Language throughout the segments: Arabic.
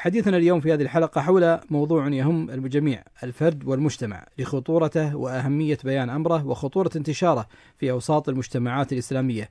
حديثنا اليوم في هذه الحلقة حول موضوع يهم الجميع الفرد والمجتمع لخطورته وأهمية بيان أمره وخطورة انتشاره في أوساط المجتمعات الإسلامية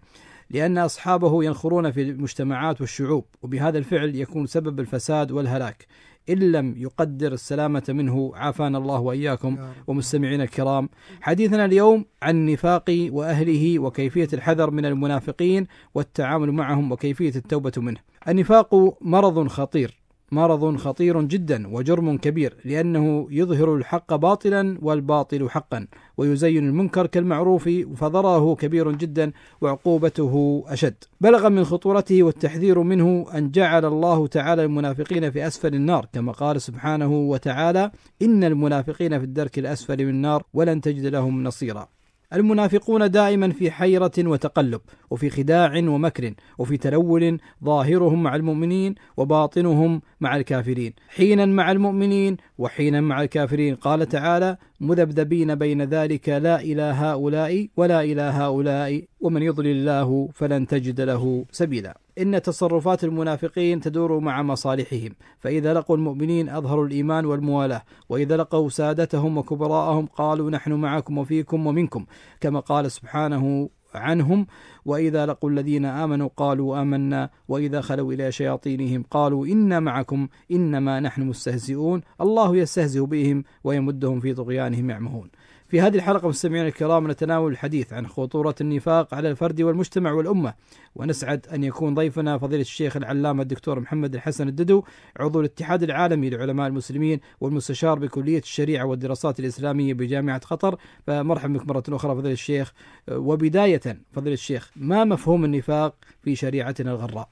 لأن أصحابه ينخرون في المجتمعات والشعوب وبهذا الفعل يكون سبب الفساد والهلاك إن لم يقدر السلامة منه عافانا الله وإياكم ومستمعينا الكرام حديثنا اليوم عن النفاق وأهله وكيفية الحذر من المنافقين والتعامل معهم وكيفية التوبة منه النفاق مرض خطير مرض خطير جدا وجرم كبير لأنه يظهر الحق باطلا والباطل حقا ويزين المنكر كالمعروف فضرره كبير جدا وعقوبته أشد بلغ من خطورته والتحذير منه أن جعل الله تعالى المنافقين في أسفل النار كما قال سبحانه وتعالى إن المنافقين في الدرك الأسفل من النار ولن تجد لهم نصيرا المنافقون دائما في حيرة وتقلب وفي خداع ومكر وفي تلول ظاهرهم مع المؤمنين وباطنهم مع الكافرين حينا مع المؤمنين وحينا مع الكافرين قال تعالى مذبذبين بين ذلك لا إلى هؤلاء ولا إلى هؤلاء ومن يضلل الله فلن تجد له سبيلا إن تصرفات المنافقين تدور مع مصالحهم فإذا لقوا المؤمنين أظهروا الإيمان والموالاة وإذا لقوا سادتهم وكبراءهم قالوا نحن معكم وفيكم ومنكم كما قال سبحانه عنهم وإذا لقوا الذين آمنوا قالوا آمنا وإذا خلوا إلى شياطينهم قالوا إنا معكم إنما نحن مستهزئون الله يستهزئ بهم ويمدهم في طغيانهم يعمهون في هذه الحلقة مستمعينا الكرام نتناول الحديث عن خطورة النفاق على الفرد والمجتمع والأمة ونسعد أن يكون ضيفنا فضيلة الشيخ العلامة الدكتور محمد الحسن الددو عضو الاتحاد العالمي لعلماء المسلمين والمستشار بكلية الشريعة والدراسات الإسلامية بجامعة قطر فمرحبا بك مرة أخرى فضيلة الشيخ وبداية فضيلة الشيخ ما مفهوم النفاق في شريعتنا الغراء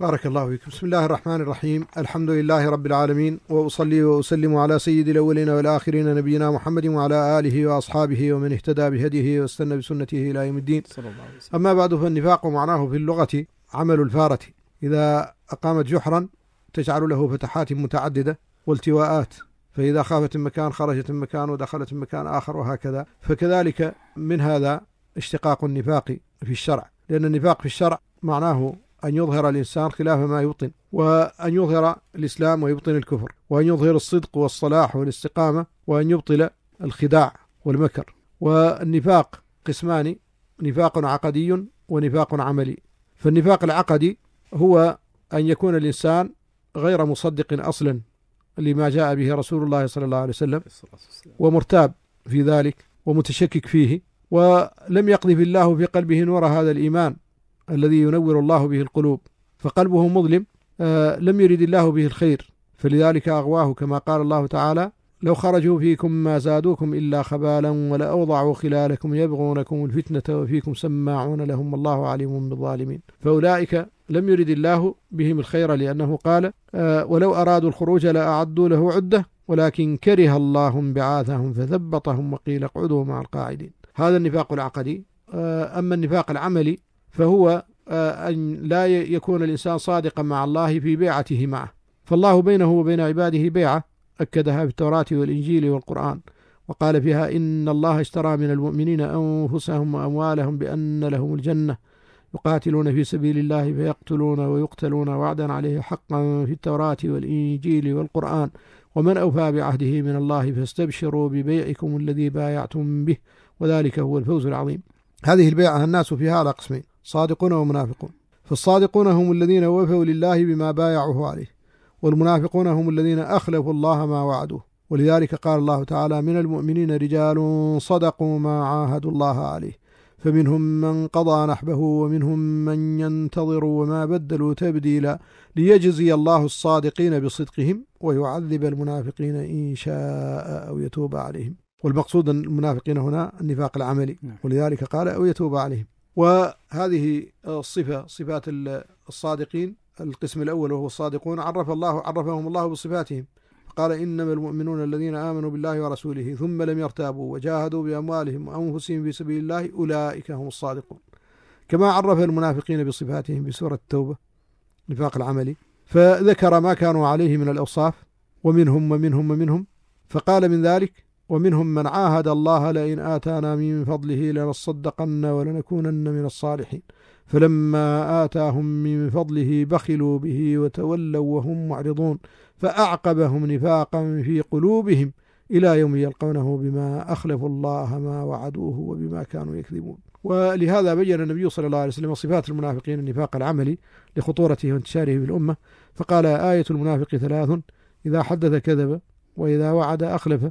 بارك الله فيكم بسم الله الرحمن الرحيم الحمد لله رب العالمين وأصلي وأسلم على سيد الأولين والآخرين نبينا محمد وعلى آله وأصحابه ومن اهتدى بهديه واستنى بسنته إلى يوم الدين صلى الله عليه وسلم. أما بعد فالنفاق معناه في اللغة عمل الفارة إذا أقامت جحرا تجعل له فتحات متعددة والتواءات فإذا خافت من مكان خرجت من مكان ودخلت من مكان آخر وهكذا فكذلك من هذا اشتقاق النفاق في الشرع لأن النفاق في الشرع معناه أن يظهر الإنسان خلاف ما يبطن وأن يظهر الإسلام ويبطن الكفر وأن يظهر الصدق والصلاح والاستقامة وأن يبطل الخداع والمكر والنفاق قسمان نفاق عقدي ونفاق عملي فالنفاق العقدي هو أن يكون الإنسان غير مصدق أصلا لما جاء به رسول الله صلى الله عليه وسلم ومرتاب في ذلك ومتشكك فيه ولم يقذف الله في قلبه نور هذا الإيمان الذي ينور الله به القلوب فقلبه مظلم آه، لم يرد الله به الخير فلذلك أغواه كما قال الله تعالى لو خرجوا فيكم ما زادوكم إلا خبالا ولأوضعوا خلالكم يبغونكم الفتنة وفيكم سماعون لهم والله عليم بالظالمين فأولئك لم يرد الله بهم الخير لأنه قال آه، ولو أرادوا الخروج لأعدوا له عدة ولكن كره الله بعاثهم فثبطهم وقيل اقعدوا مع القاعدين هذا النفاق العقدي آه، أما النفاق العملي فهو آه، أن لا يكون الإنسان صادقا مع الله في بيعته معه فالله بينه وبين عباده بيعة أكدها في التوراة والإنجيل والقرآن وقال فيها إن الله اشترى من المؤمنين أنفسهم وأموالهم بأن لهم الجنة يقاتلون في سبيل الله فيقتلون ويقتلون وعدا عليه حقا في التوراة والإنجيل والقرآن ومن أوفى بعهده من الله فاستبشروا ببيعكم الذي بايعتم به وذلك هو الفوز العظيم هذه البيعة الناس فيها على قسمين صادقون ومنافقون فالصادقون هم الذين وفوا لله بما بايعوه عليه والمنافقون هم الذين أخلفوا الله ما وعدوه ولذلك قال الله تعالى من المؤمنين رجال صدقوا ما عاهدوا الله عليه فمنهم من قضى نحبه ومنهم من ينتظر وما بدلوا تبديلا ليجزي الله الصادقين بصدقهم ويعذب المنافقين إن شاء أو يتوب عليهم والمقصود المنافقين هنا النفاق العملي نعم. ولذلك قال أو يتوب عليهم وهذه الصفة صفات الصادقين القسم الأول وهو الصادقون عرف الله عرفهم الله بصفاتهم قال إنما المؤمنون الذين آمنوا بالله ورسوله ثم لم يرتابوا وجاهدوا بأموالهم وأنفسهم في سبيل الله أولئك هم الصادقون كما عرف المنافقين بصفاتهم بسورة التوبة نفاق العملي فذكر ما كانوا عليه من الأوصاف ومنهم ومنهم ومنهم فقال من ذلك ومنهم من عاهد الله لئن آتانا من فضله لنصدقن ولنكونن من الصالحين فلما آتاهم من فضله بخلوا به وتولوا وهم معرضون فأعقبهم نفاقا في قلوبهم إلى يوم يلقونه بما أخلفوا الله ما وعدوه وبما كانوا يكذبون ولهذا بين النبي صلى الله عليه وسلم صفات المنافقين النفاق العملي لخطورته وانتشاره في الأمة فقال آية المنافق ثلاث إذا حدث كذب وإذا وعد أخلف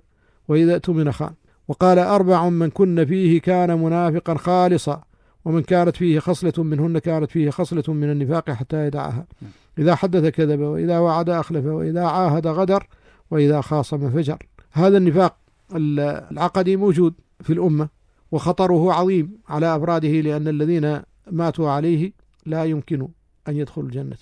وإذا اؤتمن خان وقال أربع من كن فيه كان منافقا خالصا ومن كانت فيه خصلة منهن كانت فيه خصلة من النفاق حتى يدعها إذا حدث كذب وإذا وعد أخلف وإذا عاهد غدر وإذا خاصم فجر هذا النفاق العقدي موجود في الأمة وخطره عظيم على أفراده لأن الذين ماتوا عليه لا يمكن أن يدخلوا الجنة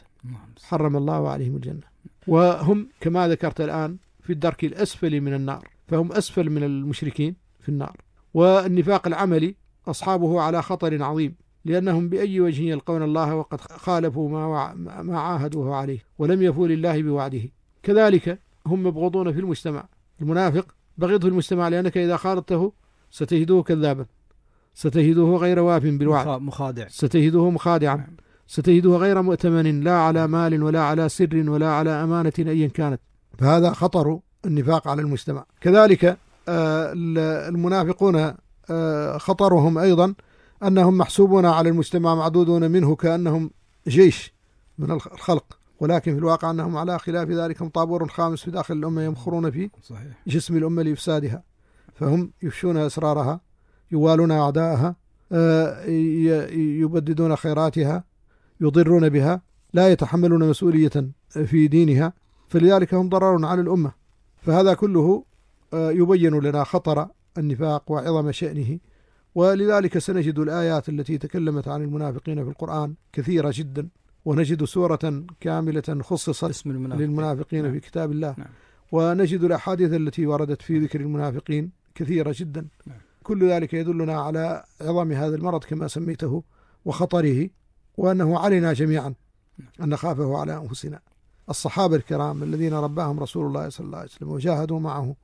حرم الله عليهم الجنة وهم كما ذكرت الآن في الدرك الأسفل من النار فهم أسفل من المشركين في النار والنفاق العملي أصحابه على خطر عظيم لأنهم بأي وجه يلقون الله وقد خالفوا ما, ما عاهدوه عليه ولم يفوا لله بوعده كذلك هم مبغضون في المجتمع المنافق بغض في المجتمع لأنك إذا خالطته ستجده كذابا ستجده غير واف بالوعد مخادع ستجده مخادعا نعم. ستجده غير مؤتمن لا على مال ولا على سر ولا على أمانة أيا كانت فهذا خطر النفاق على المجتمع كذلك آه، المنافقون آه، خطرهم أيضا أنهم محسوبون على المجتمع معدودون منه كأنهم جيش من الخلق ولكن في الواقع أنهم على خلاف ذلك هم طابور خامس في داخل الأمة يمخرون في صحيح. جسم الأمة لإفسادها فهم يفشون أسرارها يوالون أعداءها آه، يبددون خيراتها يضرون بها لا يتحملون مسؤولية في دينها فلذلك هم ضرر على الأمة فهذا كله آه، يبين لنا خطر النفاق وعظم شأنه ولذلك سنجد الآيات التي تكلمت عن المنافقين في القرآن كثيرة جدا ونجد سورة كاملة خصصت اسم المنافقين للمنافقين نعم. في كتاب الله نعم. ونجد الأحاديث التي وردت في ذكر المنافقين كثيرة جدا نعم. كل ذلك يدلنا على عظم هذا المرض كما سميته وخطره وأنه علينا جميعا نعم. أن نخافه على أنفسنا الصحابة الكرام الذين رباهم رسول الله صلى الله عليه وسلم وجاهدوا معه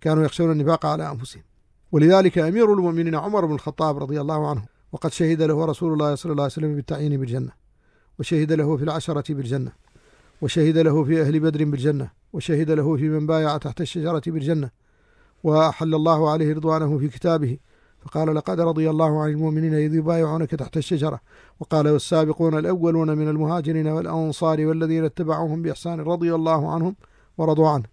كانوا يخشون النفاق على أنفسهم ولذلك أمير المؤمنين عمر بن الخطاب رضي الله عنه وقد شهد له رسول الله صلى الله عليه وسلم بالتعيين بالجنة وشهد له في العشرة بالجنة وشهد له في أهل بدر بالجنة وشهد له في من بايع تحت الشجرة بالجنة وأحل الله عليه رضوانه في كتابه فقال لقد رضي الله عن المؤمنين إذ يبايعونك تحت الشجرة وقال والسابقون الأولون من المهاجرين والأنصار والذين اتبعوهم بإحسان رضي الله عنهم ورضوا عنه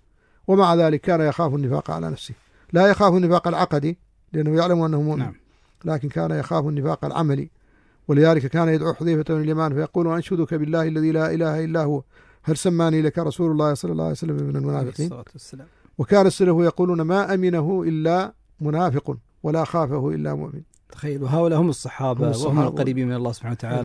ومع ذلك كان يخاف النفاق على نفسه لا يخاف النفاق العقدي لأنه يعلم أنه مؤمن نعم. لكن كان يخاف النفاق العملي ولذلك كان يدعو حذيفة بن اليمان فيقول أنشدك بالله الذي لا إله إلا هو هل سماني لك رسول الله صلى الله عليه وسلم من المنافقين وكان السلف يقولون ما أمنه إلا منافق ولا خافه إلا مؤمن تخيلوا هؤلاء هم الصحابة, هم الصحابة وهم القريبين من الله سبحانه وتعالى